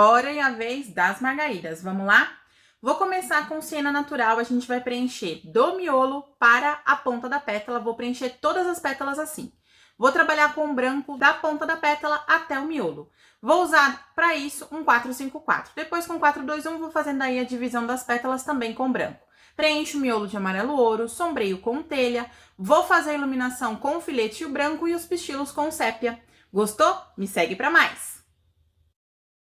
hora e a vez das margaridas. Vamos lá? Vou começar com siena natural, a gente vai preencher do miolo para a ponta da pétala, vou preencher todas as pétalas assim. Vou trabalhar com o branco da ponta da pétala até o miolo. Vou usar para isso um 454. Depois com 421 vou fazendo aí a divisão das pétalas também com branco. Preencho o miolo de amarelo ouro, sombreio com telha, vou fazer a iluminação com o filete e o branco e os pistilos com sépia. Gostou? Me segue para mais.